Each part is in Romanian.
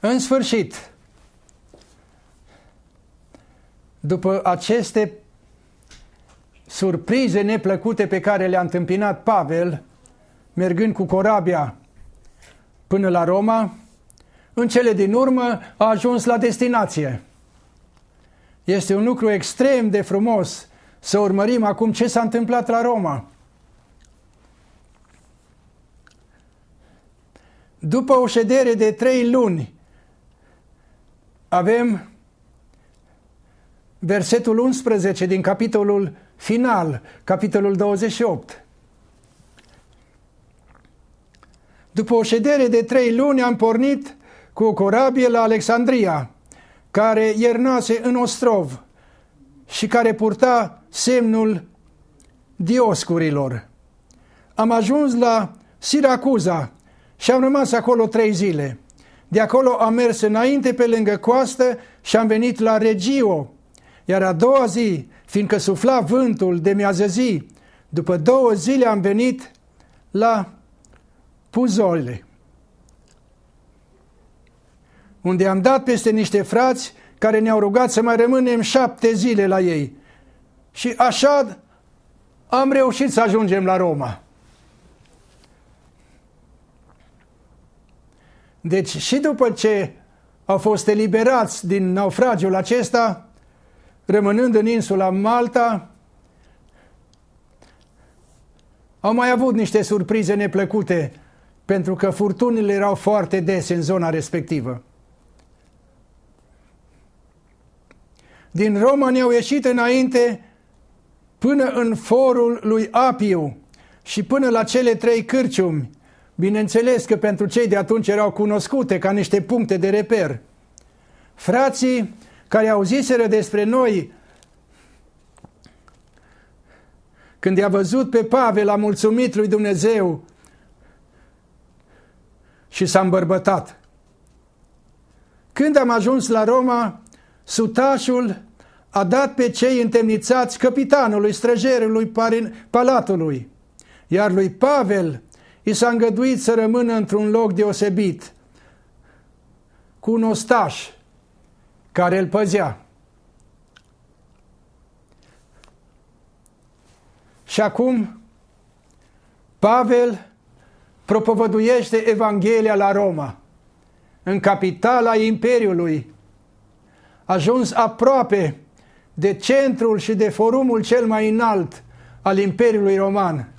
În sfârșit, după aceste surprize neplăcute pe care le-a întâmpinat Pavel, mergând cu corabia până la Roma, în cele din urmă a ajuns la destinație. Este un lucru extrem de frumos să urmărim acum ce s-a întâmplat la Roma. După o ședere de trei luni avem versetul 11 din capitolul final, capitolul 28. După o ședere de trei luni am pornit cu o corabie la Alexandria, care iernase în Ostrov și care purta semnul dioscurilor. Am ajuns la Siracuza și am rămas acolo trei zile. De acolo am mers înainte pe lângă coastă și am venit la Regio. Iar a doua zi, fiindcă sufla vântul de miază zi, după două zile am venit la Puzole, unde am dat peste niște frați care ne-au rugat să mai rămânem șapte zile la ei. Și așa am reușit să ajungem la Roma. Deci și după ce au fost eliberați din naufragiul acesta, rămânând în insula Malta, au mai avut niște surprize neplăcute, pentru că furtunile erau foarte dese în zona respectivă. Din ne au ieșit înainte până în forul lui Apiu și până la cele trei cârciumi, Bineînțeles că pentru cei de atunci erau cunoscute ca niște puncte de reper. Frații care auziseră despre noi când i-a văzut pe Pavel, a mulțumit lui Dumnezeu și s-a îmbărbătat. Când am ajuns la Roma, sutașul a dat pe cei întemnițați capitanului străjerului palatului, iar lui Pavel i s-a îngăduit să rămână într-un loc deosebit, cu un ostaș care îl păzea. Și acum Pavel propovăduiește Evanghelia la Roma, în capitala Imperiului, ajuns aproape de centrul și de forumul cel mai înalt al Imperiului Roman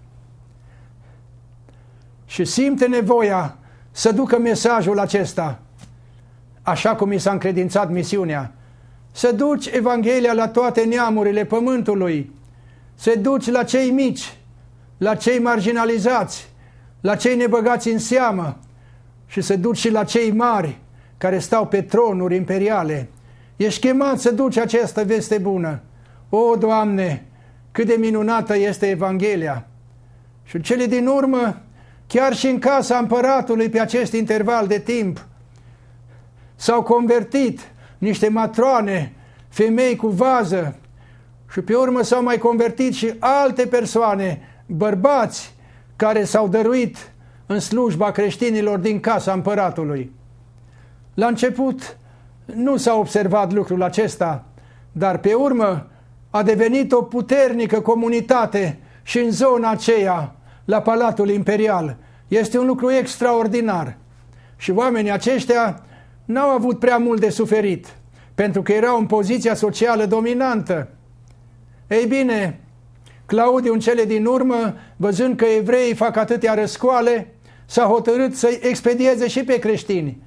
și simte nevoia să ducă mesajul acesta, așa cum i s-a încredințat misiunea, să duci Evanghelia la toate neamurile pământului, să duci la cei mici, la cei marginalizați, la cei nebăgați în seamă și să duci și la cei mari care stau pe tronuri imperiale. Ești chemat să duci această veste bună. O, Doamne, cât de minunată este Evanghelia! Și cele din urmă, Chiar și în casa împăratului pe acest interval de timp s-au convertit niște matroane, femei cu vază și pe urmă s-au mai convertit și alte persoane, bărbați, care s-au dăruit în slujba creștinilor din casa împăratului. La început nu s-a observat lucrul acesta, dar pe urmă a devenit o puternică comunitate și în zona aceea la Palatul Imperial. Este un lucru extraordinar. Și oamenii aceștia n-au avut prea mult de suferit, pentru că erau în poziția socială dominantă. Ei bine, Claudiu în cele din urmă, văzând că evreii fac atâtea răscoale, s-a hotărât să-i expedieze și pe creștini.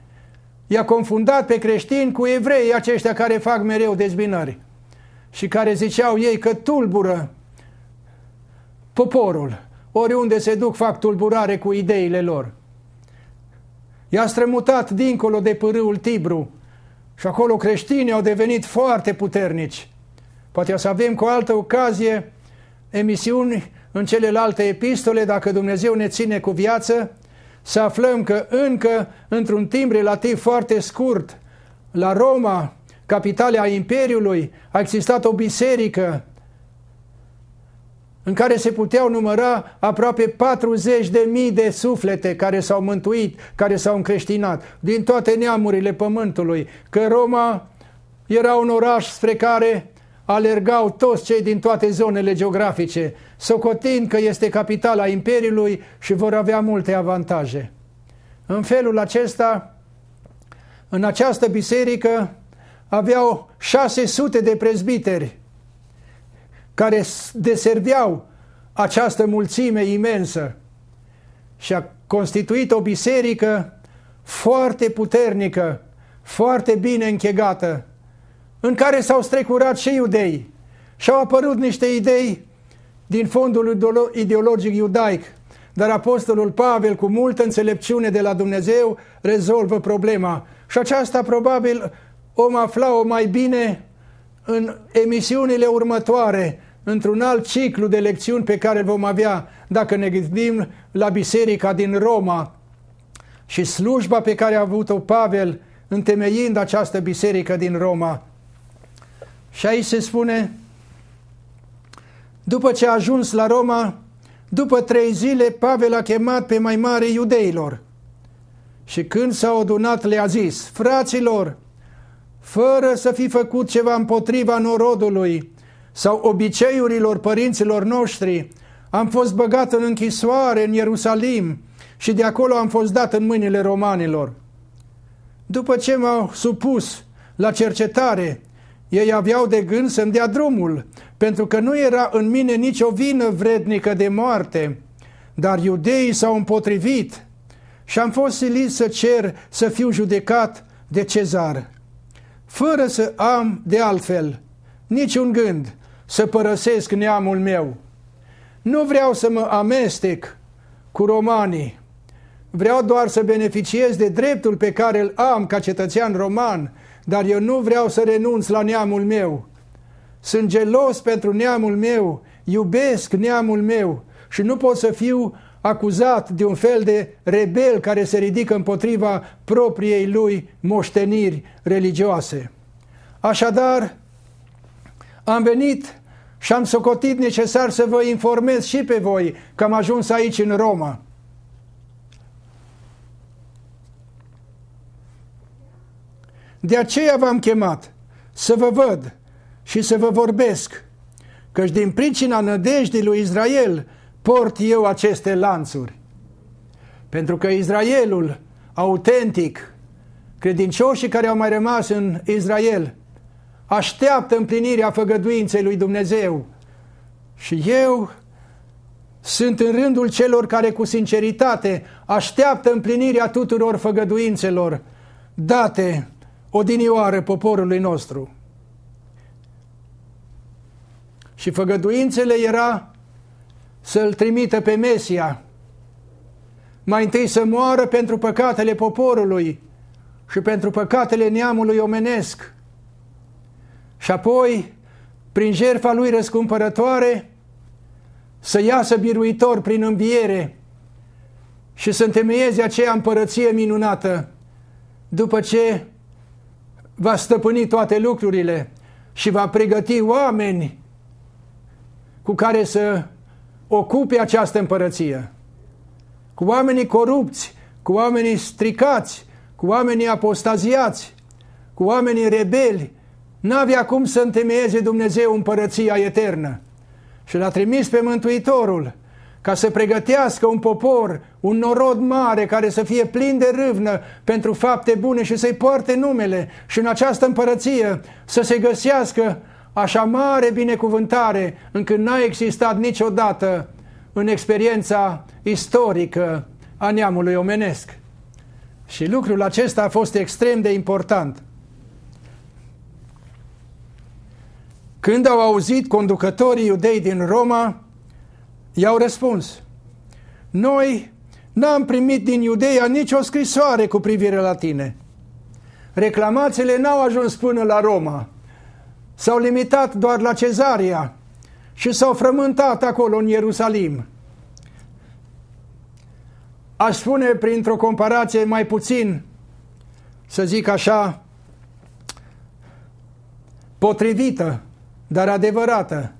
I-a confundat pe creștini cu evreii aceștia care fac mereu dezbinări și care ziceau ei că tulbură poporul. Oriunde se duc fac tulburare cu ideile lor. I-a strămutat dincolo de pârâul Tibru și acolo creștinii au devenit foarte puternici. Poate o să avem cu altă ocazie emisiuni în celelalte epistole, dacă Dumnezeu ne ține cu viață, să aflăm că încă, într-un timp relativ foarte scurt, la Roma, capitala Imperiului, a existat o biserică în care se puteau număra aproape 40 de mii de suflete care s-au mântuit, care s-au încreștinat, din toate neamurile pământului, că Roma era un oraș spre care alergau toți cei din toate zonele geografice, socotind că este capitala Imperiului și vor avea multe avantaje. În felul acesta, în această biserică aveau 600 de prezbiteri, care deserveau această mulțime imensă și a constituit o biserică foarte puternică, foarte bine închegată, în care s-au strecurat și iudei și au apărut niște idei din fondul ideologic iudaic, dar Apostolul Pavel, cu multă înțelepciune de la Dumnezeu, rezolvă problema. Și aceasta probabil om afla-o mai bine în emisiunile următoare, într-un alt ciclu de lecțiuni pe care îl vom avea dacă ne gândim la biserica din Roma și slujba pe care a avut-o Pavel întemeiind această biserică din Roma. Și aici se spune, după ce a ajuns la Roma, după trei zile Pavel a chemat pe mai mare iudeilor și când s-au adunat le-a zis, fraților, fără să fi făcut ceva împotriva norodului sau obiceiurilor părinților noștri, am fost băgat în închisoare în Ierusalim și de acolo am fost dat în mâinile romanilor. După ce m-au supus la cercetare, ei aveau de gând să-mi dea drumul, pentru că nu era în mine nicio vină vrednică de moarte. Dar iudeii s-au împotrivit și am fost silit să cer să fiu judecat de cezar fără să am de altfel niciun gând să părăsesc neamul meu. Nu vreau să mă amestec cu romanii. Vreau doar să beneficiez de dreptul pe care îl am ca cetățean roman, dar eu nu vreau să renunț la neamul meu. Sunt gelos pentru neamul meu, iubesc neamul meu și nu pot să fiu acuzat de un fel de rebel care se ridică împotriva propriei lui moșteniri religioase. Așadar, am venit și am socotit necesar să vă informez și pe voi că am ajuns aici în Roma. De aceea v-am chemat să vă văd și să vă vorbesc, căci din pricina nădejdii lui Israel – port eu aceste lanțuri. Pentru că Israelul autentic, credincioșii care au mai rămas în Israel, așteaptă împlinirea făgăduinței lui Dumnezeu. Și eu sunt în rândul celor care cu sinceritate așteaptă împlinirea tuturor făgăduințelor date odinioară poporului nostru. Și făgăduințele era să-l trimită pe Mesia, mai întâi să moară pentru păcatele poporului și pentru păcatele neamului omenesc, și apoi, prin jertfa lui răscumpărătoare, să iasă biruitor prin înviere și să întemeieze aceea împărăție minunată, după ce va stăpâni toate lucrurile și va pregăti oameni cu care să ocupe această împărăție. Cu oamenii corupți, cu oamenii stricați, cu oamenii apostaziați, cu oamenii rebeli, n-avea cum să întemeieze Dumnezeu împărăția eternă. Și l-a trimis pe Mântuitorul ca să pregătească un popor, un norod mare care să fie plin de râvnă pentru fapte bune și să-i poarte numele și în această împărăție să se găsească așa mare binecuvântare încât n-a existat niciodată în experiența istorică a neamului omenesc. Și lucrul acesta a fost extrem de important. Când au auzit conducătorii iudei din Roma, i-au răspuns, Noi n-am primit din Iudeia nicio scrisoare cu privire la tine. Reclamațiile n-au ajuns până la Roma s-au limitat doar la Cezarea și s-au frământat acolo în Ierusalim. Aș spune printr-o comparație mai puțin, să zic așa, potrivită, dar adevărată.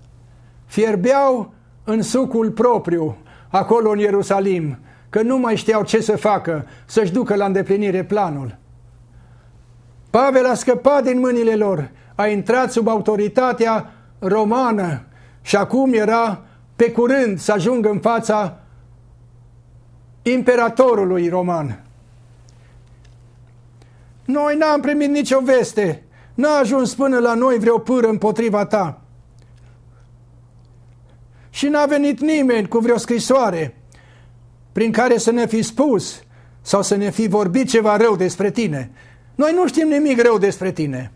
Fierbeau în sucul propriu, acolo în Ierusalim, că nu mai știau ce să facă, să-și ducă la îndeplinire planul. Pavel a scăpat din mâinile lor a intrat sub autoritatea romană și acum era pe curând să ajungă în fața imperatorului roman. Noi n-am primit nicio veste, n-a ajuns până la noi vreo pâră împotriva ta. Și n-a venit nimeni cu vreo scrisoare prin care să ne fi spus sau să ne fi vorbit ceva rău despre tine. Noi nu știm nimic rău despre tine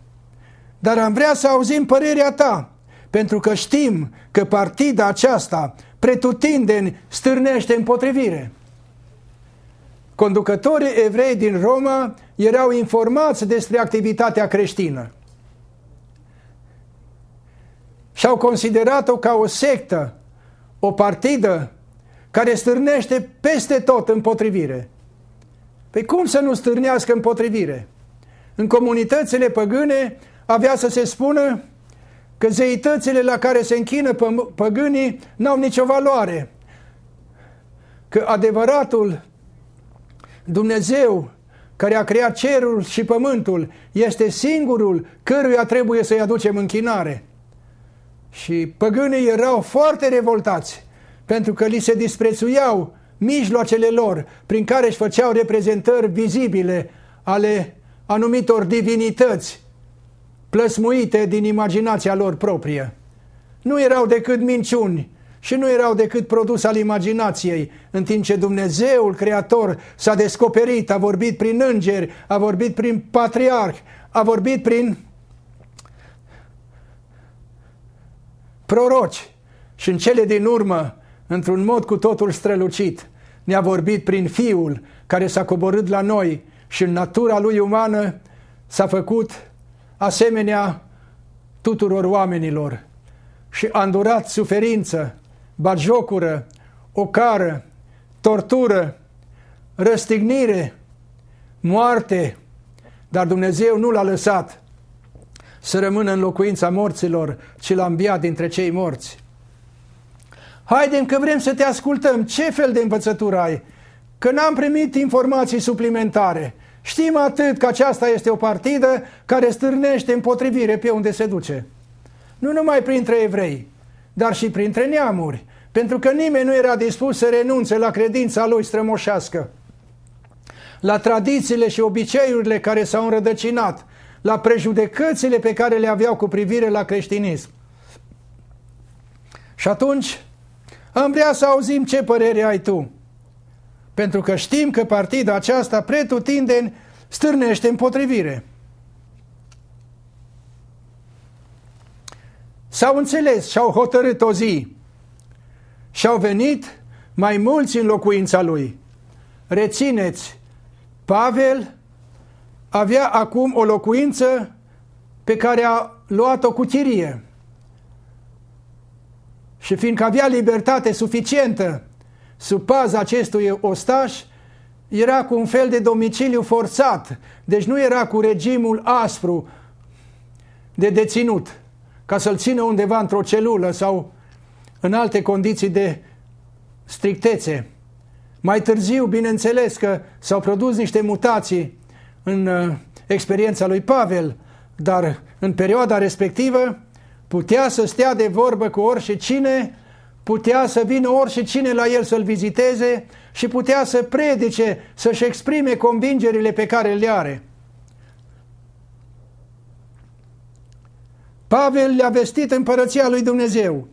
dar am vrea să auzim părerea ta, pentru că știm că partida aceasta pretutindeni stârnește împotrivire. Conducătorii evrei din Roma erau informați despre activitatea creștină și au considerat-o ca o sectă, o partidă care stârnește peste tot împotrivire. Păi cum să nu stârnească împotrivire? În comunitățile păgâne avea să se spună că zeitățile la care se închină păgânii n-au nicio valoare, că adevăratul Dumnezeu care a creat cerul și pământul este singurul căruia trebuie să-i aducem închinare. Și păgânii erau foarte revoltați pentru că li se disprețuiau mijloacele lor prin care își făceau reprezentări vizibile ale anumitor divinități plăsmuite din imaginația lor proprie. Nu erau decât minciuni și nu erau decât produs al imaginației, în timp ce Dumnezeul Creator s-a descoperit, a vorbit prin îngeri, a vorbit prin patriarh, a vorbit prin proroci și în cele din urmă, într-un mod cu totul strălucit, ne-a vorbit prin Fiul care s-a coborât la noi și în natura lui umană s-a făcut asemenea tuturor oamenilor și a îndurat suferință, bagiocură, ocară, tortură, răstignire, moarte, dar Dumnezeu nu l-a lăsat să rămână în locuința morților, ci l-a înviat dintre cei morți. Haidem că vrem să te ascultăm. Ce fel de învățătură ai? Că n-am primit informații suplimentare. Știm atât că aceasta este o partidă care stârnește împotrivire pe unde se duce. Nu numai printre evrei, dar și printre neamuri, pentru că nimeni nu era dispus să renunțe la credința lui strămoșească, la tradițiile și obiceiurile care s-au înrădăcinat, la prejudecățile pe care le aveau cu privire la creștinism. Și atunci, am vrea să auzim ce părere ai tu. Pentru că știm că partida aceasta pretutindeni stârnește împotrivire. S-au înțeles și au hotărât o zi și au venit mai mulți în locuința lui. Rețineți, Pavel avea acum o locuință pe care a luat-o cu chirie. Și fiindcă avea libertate suficientă sub paza acestui ostaș era cu un fel de domiciliu forțat, deci nu era cu regimul aspru de deținut, ca să-l țină undeva într-o celulă sau în alte condiții de strictețe. Mai târziu, bineînțeles că s-au produs niște mutații în uh, experiența lui Pavel, dar în perioada respectivă putea să stea de vorbă cu orice cine putea să vină orice cine la el să-l viziteze și putea să predice, să-și exprime convingerile pe care le are. Pavel le-a vestit împărăția lui Dumnezeu.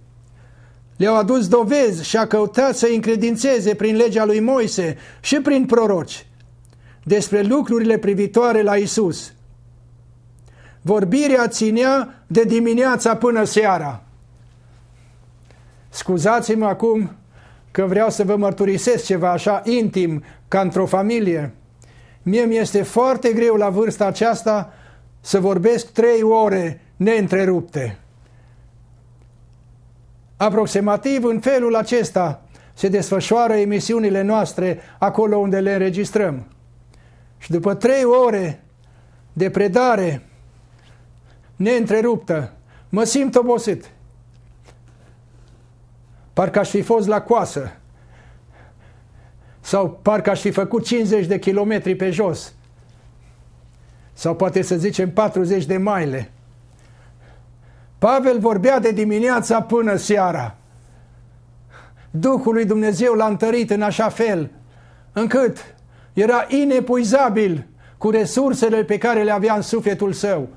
Le-au adus dovezi și a căutat să încredințeze prin legea lui Moise și prin proroci despre lucrurile privitoare la Isus. Vorbirea ținea de dimineața până seara. Scuzați-mă acum că vreau să vă mărturisesc ceva așa intim ca într-o familie. Mie mi-este foarte greu la vârsta aceasta să vorbesc trei ore neîntrerupte. Aproximativ în felul acesta se desfășoară emisiunile noastre acolo unde le înregistrăm. Și după trei ore de predare neîntreruptă, mă simt obosit. Parcă aș fi fost la coasă. Sau parcă aș fi făcut 50 de kilometri pe jos. Sau poate să zicem 40 de maile. Pavel vorbea de dimineața până seara. Duhul lui Dumnezeu l-a întărit în așa fel încât era inepuizabil cu resursele pe care le avea în sufletul său.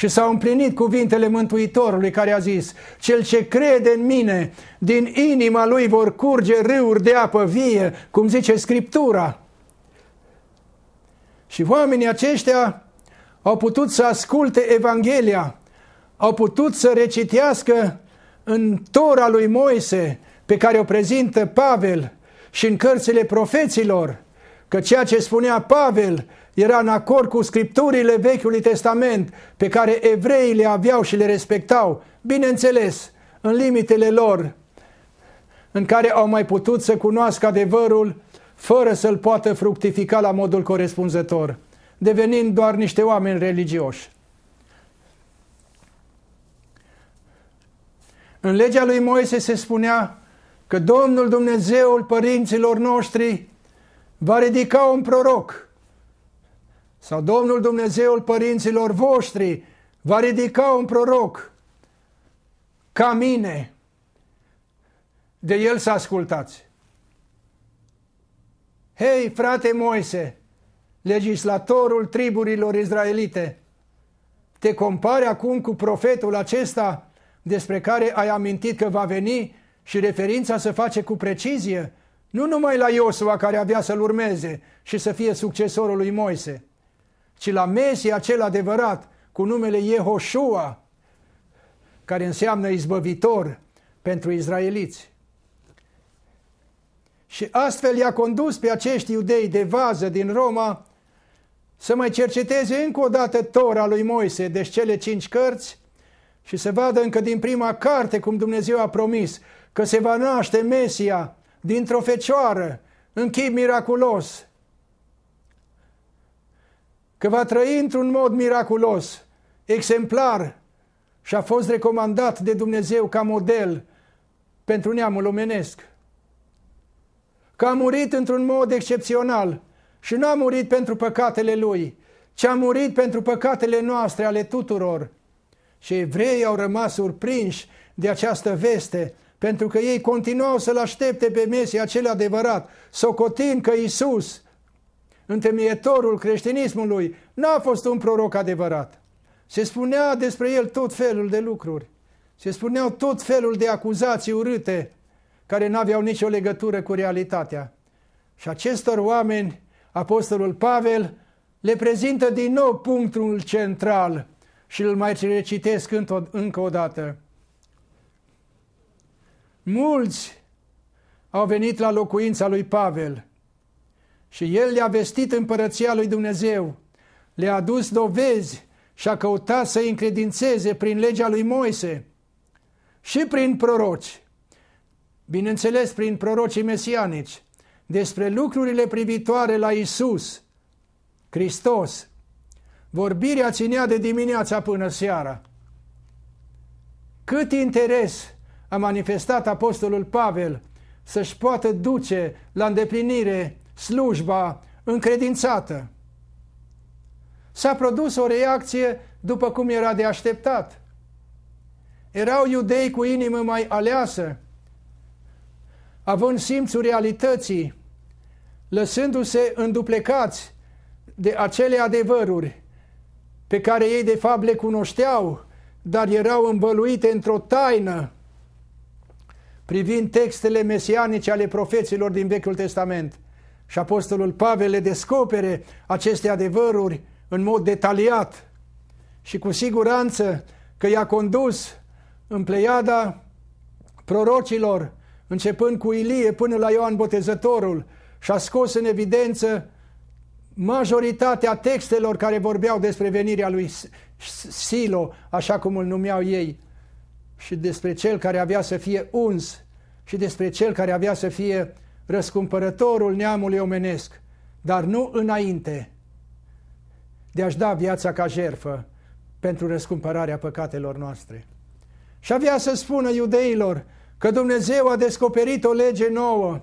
Și s-au împlinit cuvintele Mântuitorului care a zis, Cel ce crede în mine, din inima lui vor curge râuri de apă vie, cum zice Scriptura. Și oamenii aceștia au putut să asculte Evanghelia, au putut să recitească în Tora lui Moise, pe care o prezintă Pavel și în cărțile profeților, că ceea ce spunea Pavel era în acord cu scripturile Vechiului Testament pe care evreii le aveau și le respectau, bineînțeles, în limitele lor, în care au mai putut să cunoască adevărul fără să-l poată fructifica la modul corespunzător, devenind doar niște oameni religioși. În legea lui Moise se spunea că Domnul Dumnezeul părinților noștri va ridica un proroc sau Domnul Dumnezeul părinților voștri va ridica un proroc ca mine, de el să ascultați. Hei, frate Moise, legislatorul triburilor izraelite, te compari acum cu profetul acesta despre care ai amintit că va veni și referința se face cu precizie, nu numai la Iosua care avea să-l urmeze și să fie succesorul lui Moise, ci la Mesia cel adevărat, cu numele Jehoshua, care înseamnă izbăvitor pentru izraeliți. Și astfel i-a condus pe acești iudei de vază din Roma să mai cerceteze încă o dată Tora lui Moise, deci cele cinci cărți, și să vadă încă din prima carte cum Dumnezeu a promis că se va naște Mesia dintr-o fecioară, în chip miraculos, că va trăi într-un mod miraculos, exemplar și a fost recomandat de Dumnezeu ca model pentru neamul omenesc. Că a murit într-un mod excepțional și nu a murit pentru păcatele lui, ci a murit pentru păcatele noastre ale tuturor. Și evreii au rămas surprinși de această veste, pentru că ei continuau să-l aștepte pe Mesia cel adevărat, socotind că Iisus întemeietorul creștinismului, n-a fost un proroc adevărat. Se spunea despre el tot felul de lucruri. Se spuneau tot felul de acuzații urâte care n-aveau nicio legătură cu realitatea. Și acestor oameni, apostolul Pavel le prezintă din nou punctul central și îl mai recitesc încă o dată. Mulți au venit la locuința lui Pavel – și el le-a vestit împărăția lui Dumnezeu, le-a adus dovezi și a căutat să i încredințeze prin legea lui Moise și prin proroci, bineînțeles prin prorocii mesianici, despre lucrurile privitoare la Isus, Hristos. Vorbirea ținea de dimineața până seara. Cât interes a manifestat Apostolul Pavel să-și poată duce la îndeplinire slujba încredințată. S-a produs o reacție după cum era de așteptat. Erau iudei cu inimă mai aleasă, având simțul realității, lăsându-se înduplecați de acele adevăruri pe care ei de fapt le cunoșteau, dar erau învăluite într-o taină privind textele mesianice ale profeților din Vechiul Testament – și Apostolul Pavel le descopere aceste adevăruri în mod detaliat și cu siguranță că i-a condus în pleiada prorocilor, începând cu Ilie până la Ioan Botezătorul și a scos în evidență majoritatea textelor care vorbeau despre venirea lui Silo, așa cum îl numeau ei, și despre cel care avea să fie uns și despre cel care avea să fie răscumpărătorul neamului omenesc, dar nu înainte de a-și da viața ca jerfă pentru răscumpărarea păcatelor noastre. Și avea să spună iudeilor că Dumnezeu a descoperit o lege nouă,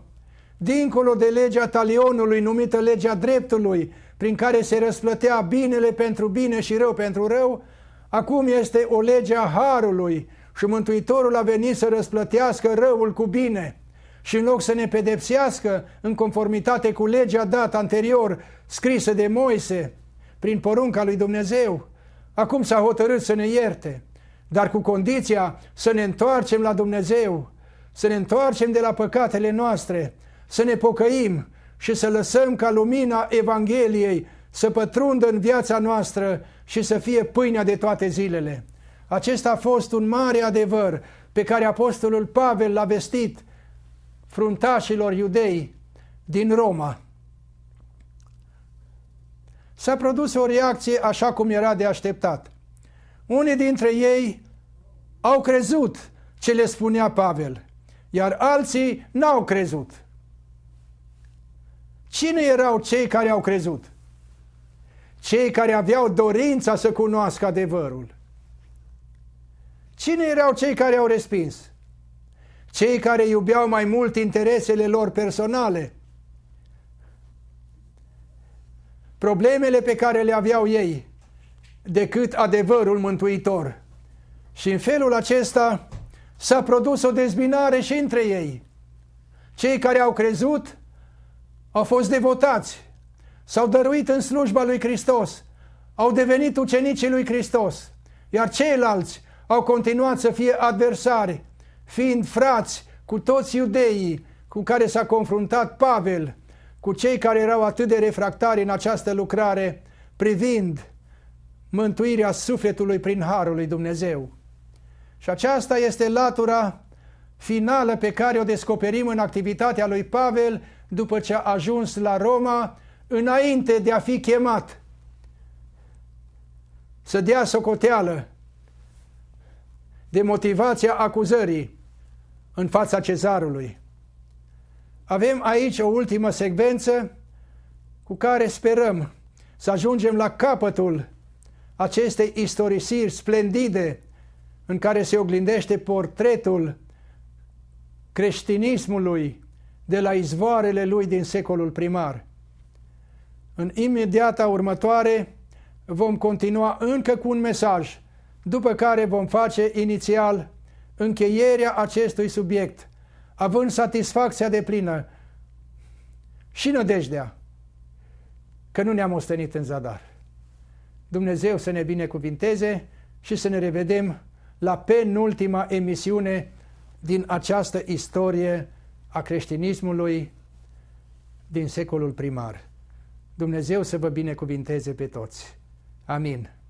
dincolo de legea talionului, numită legea dreptului, prin care se răsplătea binele pentru bine și rău pentru rău, acum este o lege a harului și Mântuitorul a venit să răsplătească răul cu bine și în loc să ne pedepsească în conformitate cu legea dată anterior, scrisă de Moise, prin porunca lui Dumnezeu, acum s-a hotărât să ne ierte, dar cu condiția să ne întoarcem la Dumnezeu, să ne întoarcem de la păcatele noastre, să ne pocăim și să lăsăm ca lumina Evangheliei să pătrundă în viața noastră și să fie pâinea de toate zilele. Acesta a fost un mare adevăr pe care Apostolul Pavel l-a vestit fruntașilor iudei din Roma. S-a produs o reacție așa cum era de așteptat. Unii dintre ei au crezut ce le spunea Pavel, iar alții n-au crezut. Cine erau cei care au crezut? Cei care aveau dorința să cunoască adevărul. Cine erau cei care au respins? Cei care iubeau mai mult interesele lor personale, problemele pe care le aveau ei, decât adevărul mântuitor. Și în felul acesta s-a produs o dezbinare și între ei. Cei care au crezut au fost devotați, s-au dăruit în slujba lui Hristos, au devenit ucenicii lui Hristos, iar ceilalți au continuat să fie adversari, fiind frați cu toți iudeii cu care s-a confruntat Pavel, cu cei care erau atât de refractari în această lucrare, privind mântuirea sufletului prin harul lui Dumnezeu. Și aceasta este latura finală pe care o descoperim în activitatea lui Pavel după ce a ajuns la Roma, înainte de a fi chemat să dea socoteală de motivația acuzării în fața cezarului. Avem aici o ultimă secvență cu care sperăm să ajungem la capătul acestei istorisiri splendide în care se oglindește portretul creștinismului de la izvoarele lui din secolul primar. În imediata următoare vom continua încă cu un mesaj, după care vom face inițial încheierea acestui subiect, având satisfacția de plină și nădejdea că nu ne-am ostenit în zadar. Dumnezeu să ne binecuvinteze și să ne revedem la penultima emisiune din această istorie a creștinismului din secolul primar. Dumnezeu să vă binecuvinteze pe toți. Amin.